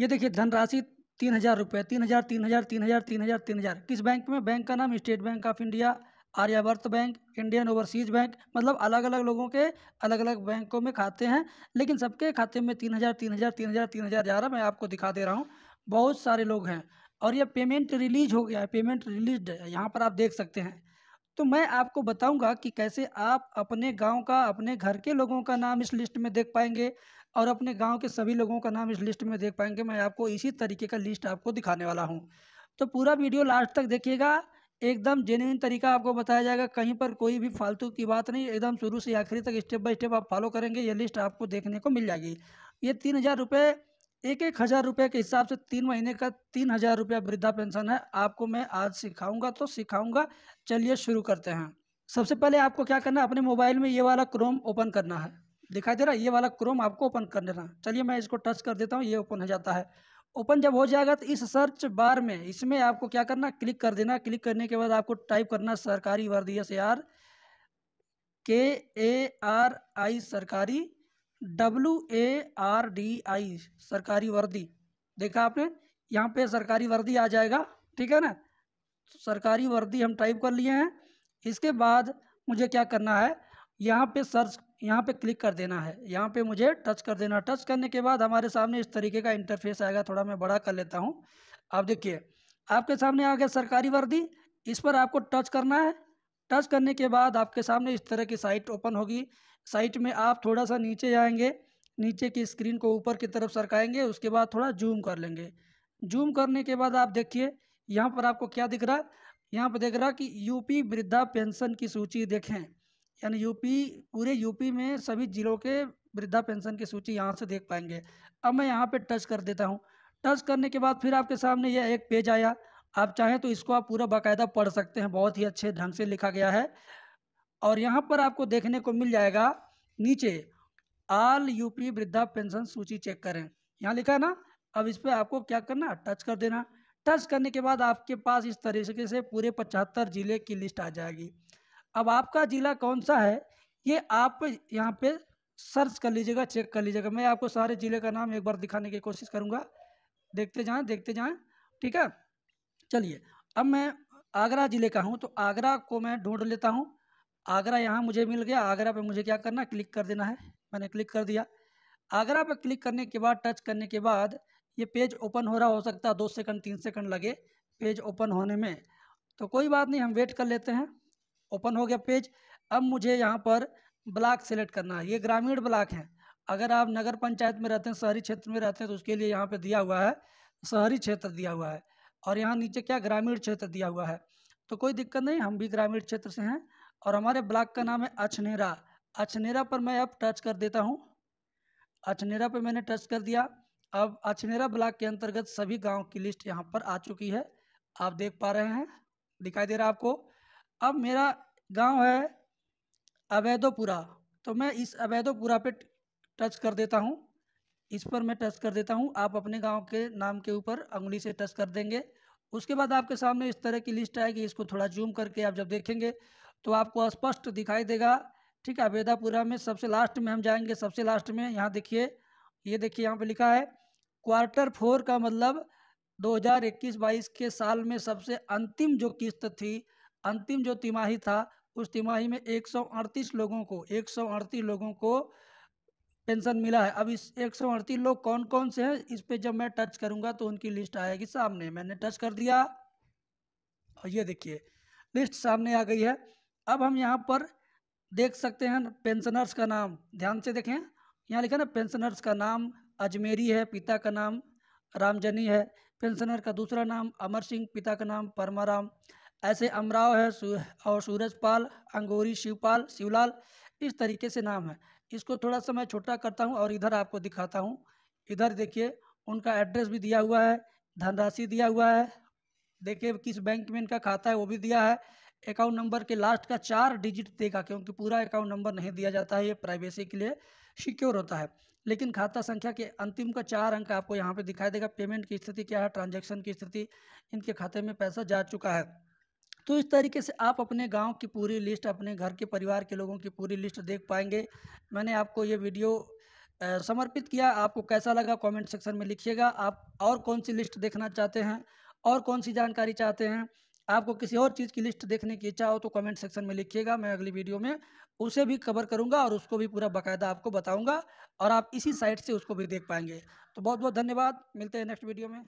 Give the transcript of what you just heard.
ये देखिए धनराशि तीन हज़ार रुपये तीन हज़ार तीन हज़ार तीन हज़ार तीन हज़ार तीन हज़ार किस बैंक में बैंक का नाम state bank of India Aryavart bank Indian overseas bank मतलब अलग अलग लोगों के अलग अलग बैंकों में खाते हैं लेकिन सबके खाते में तीन हज़ार तीन हज़ार तीन हज़ार तीन हज़ार जा रहा मैं आपको दिखा दे रहा हूँ बहुत सारे लोग हैं और यह पेमेंट रिलीज हो गया है पेमेंट रिलीज यहाँ पर आप देख सकते हैं तो मैं आपको बताऊंगा कि कैसे आप अपने गांव का अपने घर के लोगों का नाम इस लिस्ट में देख पाएंगे और अपने गांव के सभी लोगों का नाम इस लिस्ट में देख पाएंगे मैं आपको इसी तरीके का लिस्ट आपको दिखाने वाला हूँ तो पूरा वीडियो लास्ट तक देखिएगा एकदम जेन्यून तरीका आपको बताया जाएगा कहीं पर कोई भी फालतू की बात नहीं एकदम शुरू से आखिरी तक स्टेप बाय स्टेप आप फॉलो करेंगे ये लिस्ट आपको देखने को मिल जाएगी ये तीन हज़ार रुपये एक एक हज़ार रुपये के हिसाब से तीन महीने का तीन हज़ार रुपया वृद्धा पेंशन है आपको मैं आज सिखाऊंगा तो सिखाऊंगा चलिए शुरू करते हैं सबसे पहले आपको क्या करना है अपने मोबाइल में ये वाला क्रोम ओपन करना है दिखाई दे रहा है ये वाला क्रोम आपको ओपन कर लेना चलिए मैं इसको टच कर देता हूँ ये ओपन हो जाता है ओपन जब हो जाएगा तो इस सर्च बार में इसमें आपको क्या करना क्लिक कर देना क्लिक करने के बाद आपको टाइप करना सरकारी वर्दी एस आर के ए आर आई सरकारी W A R D I सरकारी वर्दी देखा आपने यहाँ पे सरकारी वर्दी आ जाएगा ठीक है ना सरकारी वर्दी हम टाइप कर लिए हैं इसके बाद मुझे क्या करना है यहाँ पे सर्च यहाँ पे क्लिक कर देना है यहाँ पे मुझे टच कर देना टच करने के बाद हमारे सामने इस तरीके का इंटरफेस आएगा थोड़ा मैं बड़ा कर लेता हूँ आप देखिए आपके सामने आ गया सरकारी वर्दी इस पर आपको टच करना है टच करने के बाद आपके सामने इस तरह की साइट ओपन होगी साइट में आप थोड़ा सा नीचे जाएंगे नीचे की स्क्रीन को ऊपर की तरफ सरकाएंगे उसके बाद थोड़ा जूम कर लेंगे जूम करने के बाद आप देखिए यहाँ पर आपको क्या दिख रहा यहाँ पर देख रहा कि यूपी वृद्धा पेंशन की सूची देखें यानी यूपी पूरे यूपी में सभी जिलों के वृद्धा पेंशन की सूची यहाँ से देख पाएंगे अब मैं यहाँ पर टच कर देता हूँ टच करने के बाद फिर आपके सामने यह एक पेज आया आप चाहें तो इसको आप पूरा बाकायदा पढ़ सकते हैं बहुत ही अच्छे ढंग से लिखा गया है और यहाँ पर आपको देखने को मिल जाएगा नीचे आल यूपी वृद्धा पेंशन सूची चेक करें यहाँ लिखा है ना अब इस पर आपको क्या करना टच कर देना टच करने के बाद आपके पास इस तरीके से पूरे पचहत्तर ज़िले की लिस्ट आ जाएगी अब आपका ज़िला कौन सा है ये आप यहाँ पे सर्च कर लीजिएगा चेक कर लीजिएगा मैं आपको सारे ज़िले का नाम एक बार दिखाने की कोशिश करूँगा देखते जाएँ देखते जाएँ ठीक है चलिए अब मैं आगरा ज़िले का हूँ तो आगरा को मैं ढूंढ लेता हूँ आगरा यहाँ मुझे मिल गया आगरा पे मुझे क्या करना क्लिक कर देना है मैंने क्लिक कर दिया आगरा पे क्लिक करने के बाद टच करने के बाद ये पेज ओपन हो रहा हो सकता है दो सेकंड तीन सेकंड लगे पेज ओपन होने में तो कोई बात नहीं हम वेट कर लेते हैं ओपन हो गया पेज अब मुझे यहाँ पर ब्लाक सेलेक्ट करना है ये ग्रामीण ब्लाक है अगर आप नगर पंचायत में रहते हैं शहरी क्षेत्र में रहते हैं तो उसके लिए यहाँ पर दिया हुआ है शहरी क्षेत्र दिया हुआ है और यहाँ नीचे क्या ग्रामीण क्षेत्र दिया हुआ है तो कोई दिक्कत नहीं हम भी ग्रामीण क्षेत्र से हैं और हमारे ब्लॉक का नाम है अछनेरा अछनेरा पर मैं अब टच कर देता हूँ अछनेरा पर मैंने टच कर दिया अब अछनेरा ब्लॉक के अंतर्गत सभी गाँव की लिस्ट यहाँ पर आ चुकी है आप देख पा रहे हैं दिखाई दे रहा आपको अब मेरा गाँव है अवैधोपुरा तो मैं इस अवैधोपुरा पे टच कर देता हूँ इस पर मैं टच कर देता हूँ आप अपने गांव के नाम के ऊपर अंगुली से टच कर देंगे उसके बाद आपके सामने इस तरह की लिस्ट आएगी इसको थोड़ा जूम करके आप जब देखेंगे तो आपको स्पष्ट दिखाई देगा ठीक है अवेदापुरा में सबसे लास्ट में हम जाएंगे सबसे लास्ट में यहाँ देखिए ये देखिए यहाँ पे लिखा है क्वार्टर फोर का मतलब 2021-22 के साल में सबसे अंतिम जो किस्त थी अंतिम जो तिमाही था उस तिमाही में एक लोगों को एक लोगों को पेंशन मिला है अब इस एक सौ अड़तीस लोग कौन कौन से हैं इस पे जब मैं टच करूंगा तो उनकी लिस्ट आएगी सामने मैंने टच कर दिया और ये देखिए लिस्ट सामने आ गई है अब हम यहाँ पर देख सकते हैं पेंशनर्स का नाम ध्यान से देखें यहाँ लिखा ना पेंशनर्स का नाम अजमेरी है पिता का नाम रामजनी है पेंशनर का दूसरा नाम अमर सिंह पिता का नाम परमाराम ऐसे अमराव है और सूरजपाल अंगोरी शिवपाल शिवलाल इस तरीके से नाम है इसको थोड़ा सा मैं छोटा करता हूँ और इधर आपको दिखाता हूँ इधर देखिए उनका एड्रेस भी दिया हुआ है धनराशि दिया हुआ है देखिए किस बैंक में इनका खाता है वो भी दिया है अकाउंट नंबर के लास्ट का चार डिजिट देगा क्योंकि पूरा अकाउंट नंबर नहीं दिया जाता है ये प्राइवेसी के लिए सिक्योर होता है लेकिन खाता संख्या के अंतिम का चार अंक आपको यहाँ पे दिखाई देगा पेमेंट की स्थिति क्या है ट्रांजैक्शन की स्थिति इनके खाते में पैसा जा चुका है तो इस तरीके से आप अपने गांव की पूरी लिस्ट अपने घर के परिवार के लोगों की पूरी लिस्ट देख पाएंगे मैंने आपको ये वीडियो समर्पित किया आपको कैसा लगा कमेंट सेक्शन में लिखिएगा आप और कौन सी लिस्ट देखना चाहते हैं और कौन सी जानकारी चाहते हैं आपको किसी और चीज़ की लिस्ट देखने की इच्छा हो तो कमेंट सेक्शन में लिखिएगा मैं अगली वीडियो में उसे भी कवर करूंगा और उसको भी पूरा बाकायदा आपको बताऊंगा और आप इसी साइट से उसको भी देख पाएंगे तो बहुत बहुत धन्यवाद मिलते हैं नेक्स्ट वीडियो में